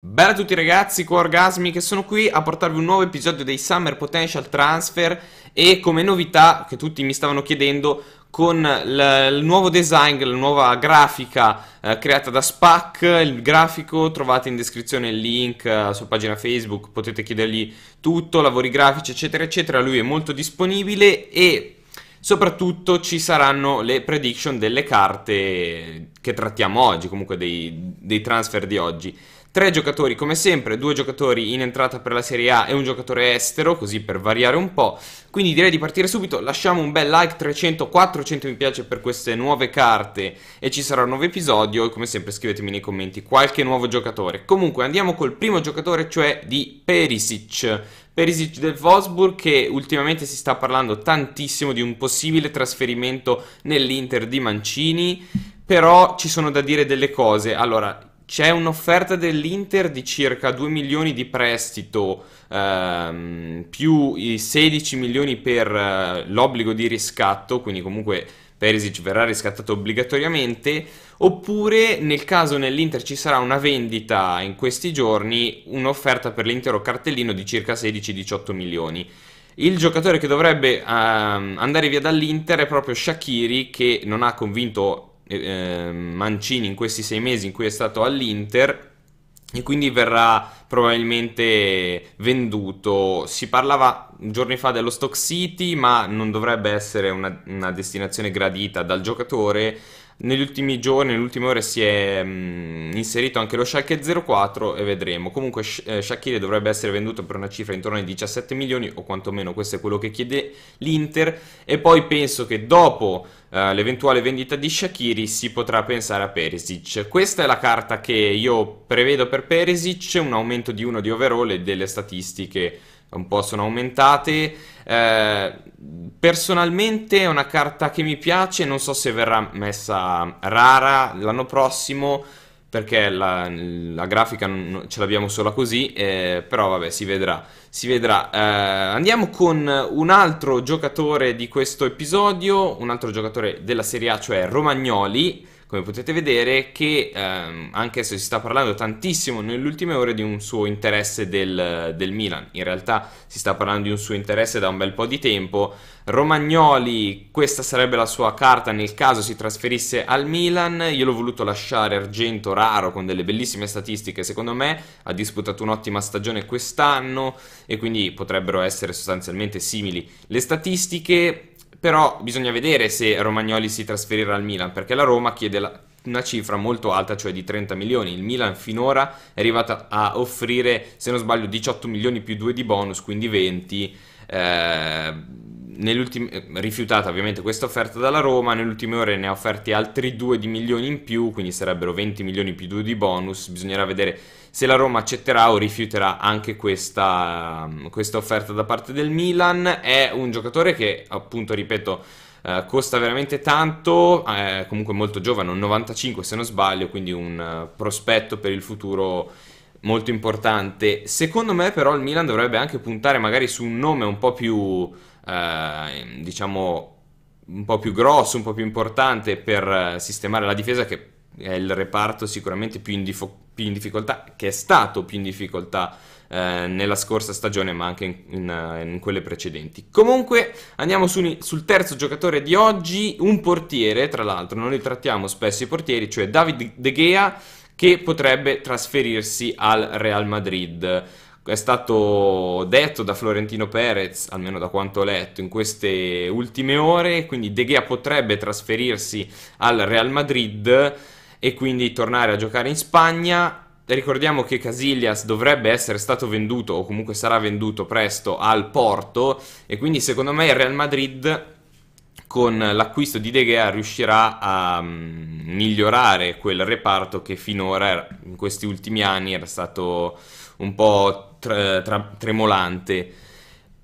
Bella a tutti ragazzi, Orgasmi che sono qui a portarvi un nuovo episodio dei Summer Potential Transfer e come novità che tutti mi stavano chiedendo con il nuovo design, la nuova grafica eh, creata da SPAC, il grafico trovate in descrizione il link eh, sulla pagina Facebook, potete chiedergli tutto, lavori grafici eccetera eccetera, lui è molto disponibile e soprattutto ci saranno le prediction delle carte che trattiamo oggi, comunque dei, dei transfer di oggi. Tre giocatori come sempre, due giocatori in entrata per la Serie A e un giocatore estero, così per variare un po'. Quindi direi di partire subito, lasciamo un bel like, 300, 400 mi piace per queste nuove carte e ci sarà un nuovo episodio e come sempre scrivetemi nei commenti qualche nuovo giocatore. Comunque andiamo col primo giocatore, cioè di Perisic. Perisic del Wolfsburg che ultimamente si sta parlando tantissimo di un possibile trasferimento nell'Inter di Mancini però ci sono da dire delle cose. Allora, c'è un'offerta dell'Inter di circa 2 milioni di prestito ehm, più i 16 milioni per eh, l'obbligo di riscatto, quindi comunque Perisic verrà riscattato obbligatoriamente, oppure nel caso nell'Inter ci sarà una vendita in questi giorni, un'offerta per l'intero cartellino di circa 16-18 milioni. Il giocatore che dovrebbe ehm, andare via dall'Inter è proprio Shakiri che non ha convinto eh, Mancini in questi sei mesi in cui è stato all'Inter e quindi verrà probabilmente venduto. Si parlava giorni fa dello Stock City, ma non dovrebbe essere una, una destinazione gradita dal giocatore negli ultimi giorni, nelle ultime ore si è mh, mm, inserito anche lo Schalke 04 e vedremo. Comunque Sh- eh, Shakiri dovrebbe essere venduto per una cifra intorno ai 17 milioni o quantomeno questo è quello che chiede l'Inter e poi penso che dopo eh, l'eventuale vendita di Shakiri si potrà pensare a Perisic. Questa è la carta che io prevedo per Perisic, un aumento di uno di overall e delle statistiche un po' sono aumentate. Eh, personalmente è una carta che mi piace, non so se verrà messa rara l'anno prossimo perché la, la grafica ce l'abbiamo solo così, eh, però vabbè si vedrà. Si vedrà. Eh, andiamo con un altro giocatore di questo episodio, un altro giocatore della Serie A, cioè Romagnoli come potete vedere, che ehm, anche se si sta parlando tantissimo nelle ultime ore di un suo interesse del, del, Milan, in realtà si sta parlando di un suo interesse da un bel po' di tempo, Romagnoli, questa sarebbe la sua carta nel caso si trasferisse al Milan, io l'ho voluto lasciare argento raro con delle bellissime statistiche, secondo me ha disputato un'ottima stagione quest'anno e quindi potrebbero essere sostanzialmente simili le statistiche però bisogna vedere se Romagnoli si trasferirà al Milan, perché la Roma chiede la, una cifra molto alta, cioè di 30 milioni. Il Milan finora è arrivato a offrire, se non sbaglio, 18 milioni più 2 di bonus, quindi 20. Eh, eh, rifiutata ovviamente questa offerta dalla Roma, nelle ultime ore ne ha offerti altri 2 di milioni in più, quindi sarebbero 20 milioni più 2 di bonus, bisognerà vedere se la Roma accetterà o rifiuterà anche questa, ehm, questa offerta da parte del Milan, è un giocatore che appunto ripeto Uh, costa veramente tanto, è eh, comunque molto giovane, un 95 se non sbaglio, quindi un prospetto per il futuro molto importante. Secondo me però il Milan dovrebbe anche puntare magari su un nome un po' più eh, diciamo un po' più grosso, un po' più importante per eh, sistemare la difesa che è il reparto sicuramente più in, dif- più in difficoltà, che è stato più in difficoltà eh, nella scorsa stagione ma anche in, in, eh, in quelle precedenti. Comunque andiamo su, sul terzo giocatore di oggi, un portiere tra l'altro, non li trattiamo spesso i portieri, cioè David De Gea che potrebbe trasferirsi al Real Madrid è stato detto da Florentino Perez, almeno da quanto ho letto, in queste ultime ore, quindi De Gea potrebbe trasferirsi al Real Madrid e quindi tornare a giocare in Spagna. Ricordiamo che Casillas dovrebbe essere stato venduto o comunque sarà venduto presto al Porto e quindi secondo me il Real Madrid con l'acquisto di De Gea riuscirà a mm, migliorare quel reparto che finora in questi ultimi anni era stato un po' tra, tra, tremolante.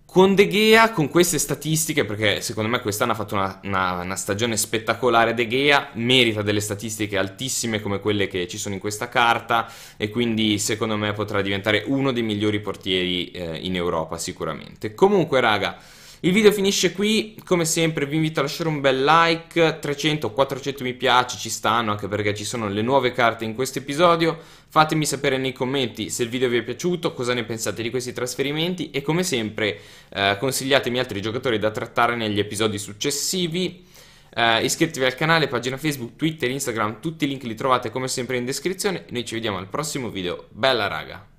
Con De Gea, con queste statistiche, perché secondo me quest'anno ha fatto una, una, una, stagione spettacolare De Gea, merita delle statistiche altissime come quelle che ci sono in questa carta e quindi secondo me potrà diventare uno dei migliori portieri eh, in Europa sicuramente. Comunque raga, il video finisce qui, come sempre vi invito a lasciare un bel like, 300 o 400 mi piace ci stanno anche perché ci sono le nuove carte in questo episodio, fatemi sapere nei commenti se il video vi è piaciuto, cosa ne pensate di questi trasferimenti e come sempre eh, consigliatemi altri giocatori da trattare negli episodi successivi. Eh, iscrivetevi al canale, pagina Facebook, Twitter, Instagram, tutti i link li trovate come sempre in descrizione. Noi ci vediamo al prossimo video. Bella raga!